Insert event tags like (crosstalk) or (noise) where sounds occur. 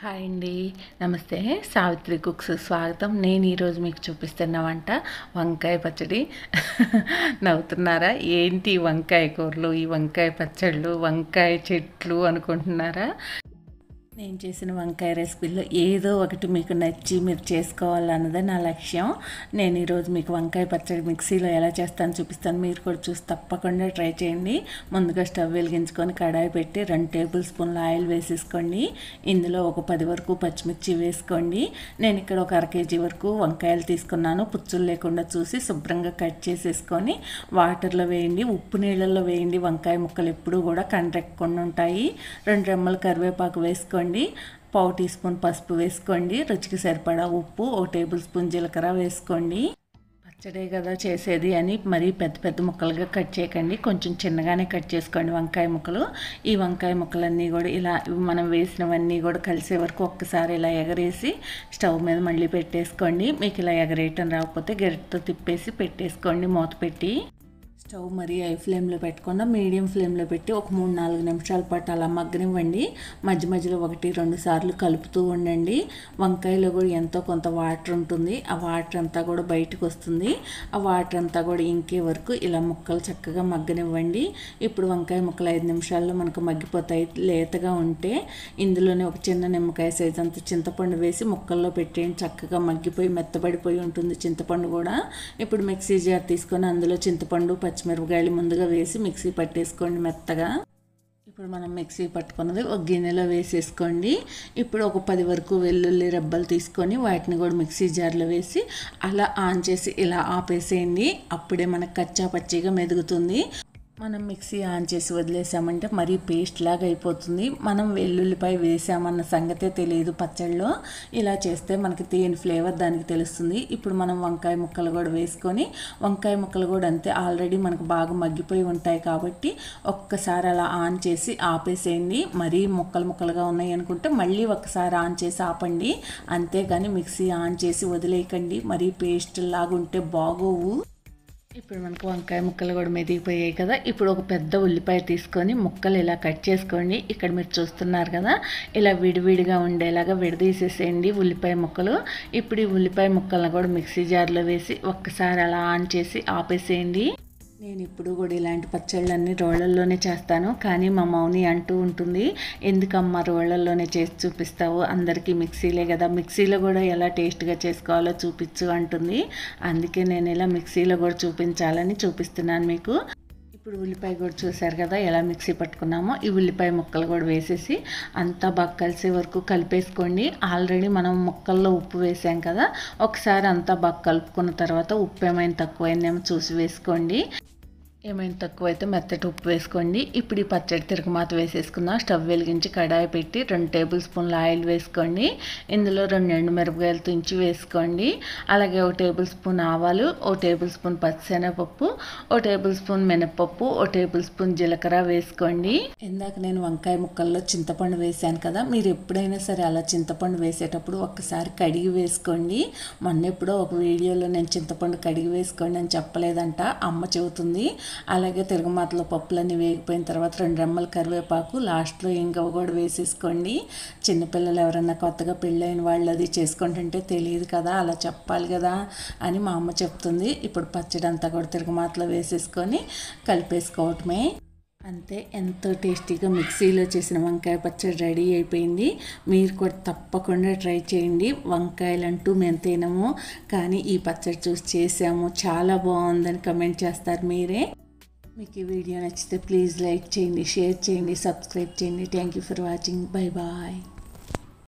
hi అండి నమస్తే Savitri cooks స్వాగతం నేను ఈరోజు మీకు చూపిస్తున్న వంట వంకాయ పచ్చడి (laughs) నవ్వుతున్నారా ఏంటి వంకాయ కూరలు ఈ వంకాయ పచ్చళ్ళు వంకాయ చెట్లు అనుకుంటున్నారా నేను చేసిన వంకాయ రెసిపీలో ఏదో ఒకటి మీకు నచ్చి మీరు చేసుకోవాలన్నదే నా లక్ష్యం నేను ఈరోజు మీకు వంకాయ పచ్చడి మిక్సీలో ఎలా చేస్తాను చూపిస్తాను మీరు కూడా చూసి తప్పకుండా ట్రై చేయండి ముందుగా స్టవ్ వెలిగించుకొని కడాయి పెట్టి రెండు టేబుల్ స్పూన్ల ఆయిల్ వేసేసుకోండి ఇందులో ఒక పది వరకు పచ్చిమిర్చి వేసుకోండి నేను ఇక్కడ ఒక అర కేజీ వరకు వంకాయలు తీసుకున్నాను పుచ్చులు లేకుండా చూసి శుభ్రంగా కట్ చేసేసుకొని వాటర్లో వేయండి ఉప్పు నీళ్ళల్లో వేయండి వంకాయ ముక్కలు ఎప్పుడూ కూడా కండ్రెక్కకుండా ఉంటాయి రెండు రెమ్మల కరివేపాకు వేసుకోండి వేసుకోండి పావు టీ స్పూన్ పసుపు వేసుకోండి రుచికి సరిపడా ఉప్పు ఓ టేబుల్ స్పూన్ జీలకర్ర వేసుకోండి పచ్చడే కదా చేసేది అని మరీ పెద్ద పెద్ద ముక్కలుగా కట్ చేయకండి కొంచెం చిన్నగానే కట్ చేసుకోండి వంకాయ ముక్కలు ఈ వంకాయ ముక్కలన్నీ కూడా ఇలా మనం వేసినవన్నీ కూడా కలిసే వరకు ఒక్కసారి ఇలా ఎగరేసి స్టవ్ మీద మళ్ళీ పెట్టేసుకోండి మీకు ఇలా ఎగరేయటం రాకపోతే గరిటతో తిప్పేసి పెట్టేసుకోండి మూత పెట్టి స్టవ్ మరీ హై ఫ్లేమ్లో పెట్టకుండా మీడియం ఫ్లేమ్లో పెట్టి ఒక మూడు నాలుగు నిమిషాల పాటు అలా మగ్గనివ్వండి మధ్య మధ్యలో ఒకటి రెండు సార్లు కలుపుతూ ఉండండి వంకాయలో కూడా ఎంతో కొంత వాటర్ ఉంటుంది ఆ వాటర్ అంతా కూడా బయటకు వస్తుంది ఆ వాటర్ అంతా కూడా ఇంకే వరకు ఇలా ముక్కలు చక్కగా మగ్గనివ్వండి ఇప్పుడు వంకాయ ముక్కలు ఐదు నిమిషాల్లో మనకు మగ్గిపోతాయి లేతగా ఉంటే ఇందులోనే ఒక చిన్న నిమ్మకాయ సైజ్ అంత చింతపండు వేసి ముక్కల్లో పెట్టేయండి చక్కగా మగ్గిపోయి మెత్తబడిపోయి ఉంటుంది చింతపండు కూడా ఇప్పుడు మిక్సీ జార్ తీసుకొని అందులో చింతపండు పచ్చి పచ్చిమిరపకాయలు ముందుగా వేసి మిక్సీ పట్టేసుకోండి మెత్తగా ఇప్పుడు మనం మిక్సీ పట్టుకున్నది ఒక గిన్నెలో వేసేసుకోండి ఇప్పుడు ఒక పది వరకు వెల్లుల్లి రెబ్బలు తీసుకొని వాటిని కూడా మిక్సీ జార్లో వేసి అలా ఆన్ చేసి ఇలా ఆపేసేయండి అప్పుడే మనకు కచ్చా పచ్చిగా మెదుగుతుంది మనం మిక్సీ ఆన్ చేసి వదిలేసామంటే మరీ పేస్ట్ లాగా అయిపోతుంది మనం వెల్లుల్లిపై వేసామన్న సంగతే తెలియదు పచ్చళ్ళలో ఇలా చేస్తే మనకి తేని ఫ్లేవర్ దానికి తెలుస్తుంది ఇప్పుడు మనం వంకాయ ముక్కలు కూడా వేసుకొని వంకాయ ముక్కలు కూడా అంతే ఆల్రెడీ మనకు బాగా మగ్గిపోయి ఉంటాయి కాబట్టి ఒక్కసారి అలా ఆన్ చేసి ఆపేసేయండి మరీ ముక్కలు ముక్కలుగా ఉన్నాయి అనుకుంటే మళ్ళీ ఒకసారి ఆన్ చేసి ఆపండి అంతేగాని మిక్సీ ఆన్ చేసి వదిలేయకండి మరీ పేస్ట్ లాగా ఉంటే బాగోవు ఇప్పుడు మనకు వంకాయ ముక్కలు కూడా మెదిగిపోయాయి కదా ఇప్పుడు ఒక పెద్ద ఉల్లిపాయ తీసుకొని ముక్కలు ఇలా కట్ చేసుకోండి ఇక్కడ మీరు చూస్తున్నారు కదా ఇలా విడివిడిగా ఉండేలాగా విడదీసేసేయండి ఉల్లిపాయ ముక్కలు ఇప్పుడు ఈ ఉల్లిపాయ ముక్కలను కూడా మిక్సీ జార్లో వేసి ఒక్కసారి అలా ఆన్ చేసి ఆపేసేయండి నేను ఎప్పుడు కూడా ఇలాంటి పచ్చళ్ళన్నీ రోళ్ళల్లోనే చేస్తాను కానీ మా మౌని అంటూ ఉంటుంది ఎందుకమ్మా రోళ్ళల్లోనే చేసి చూపిస్తావు అందరికీ మిక్సీలే కదా మిక్సీలో కూడా ఎలా టేస్ట్గా చేసుకోవాలో చూపించు అంటుంది అందుకే నేను ఇలా మిక్సీలో కూడా చూపించాలని చూపిస్తున్నాను మీకు ఇప్పుడు ఉల్లిపాయ కూడా చూసారు కదా ఎలా మిక్సీ పట్టుకున్నామో ఈ ఉల్లిపాయ ముక్కలు కూడా వేసేసి అంతా బాగా కలిసే వరకు కలిపేసుకోండి ఆల్రెడీ మనం ముక్కల్లో ఉప్పు వేసాం కదా ఒకసారి అంతా బాగా కలుపుకున్న తర్వాత ఉప్పు ఏమైనా తక్కువైందేమో చూసి వేసుకోండి ఏమైనా తక్కువైతే మెత్తటి ఉప్పు వేసుకోండి ఇప్పుడు ఈ పచ్చడి తిరగమాత వేసేసుకుందాం స్టవ్ వెలిగించి కడాయి పెట్టి రెండు టేబుల్ స్పూన్ల ఆయిల్ వేసుకోండి ఇందులో రెండు ఎండు మిరపకాయలు తుంచి వేసుకోండి అలాగే ఒక టేబుల్ స్పూన్ ఆవాలు ఓ టేబుల్ స్పూన్ పచ్చిశనగపప్పు ఓ టేబుల్ స్పూన్ మినపప్పు ఓ టేబుల్ స్పూన్ జీలకర్ర వేసుకోండి ఇందాక నేను వంకాయ ముక్కల్లో చింతపండు వేశాను కదా మీరు ఎప్పుడైనా సరే అలా చింతపండు వేసేటప్పుడు ఒక్కసారి కడిగి వేసుకోండి మొన్న ఎప్పుడో ఒక వీడియోలో నేను చింతపండు కడిగి వేసుకోండి అని చెప్పలేదంట అమ్మ చెబుతుంది అలాగే తెలుగు మాటలో పప్పులన్నీ వేగిపోయిన తర్వాత రెండు రెమ్మలు కరివేపాకు లాస్ట్లో ఇంకవ కూడా వేసేసుకోండి చిన్నపిల్లలు ఎవరన్నా కొత్తగా పెళ్ళైన వాళ్ళు అది చేసుకుంటుంటే తెలియదు కదా అలా చెప్పాలి కదా అని మా అమ్మ చెప్తుంది ఇప్పుడు పచ్చడి అంతా కూడా తెలుగు మాటలో వేసేసుకొని కలిపేసుకోవటమే అంతే ఎంతో టేస్టీగా మిక్సీలో చేసిన వంకాయ పచ్చడి రెడీ అయిపోయింది మీరు కూడా తప్పకుండా ట్రై చేయండి వంకాయలు అంటూ మేము తినము కానీ ఈ పచ్చడి చూసి చేసాము చాలా బాగుందని కమెంట్ చేస్తారు మీరే మీకు ఈ వీడియో నచ్చితే ప్లీజ్ లైక్ చేయండి షేర్ చేయండి సబ్స్క్రైబ్ చేయండి thank you for watching bye bye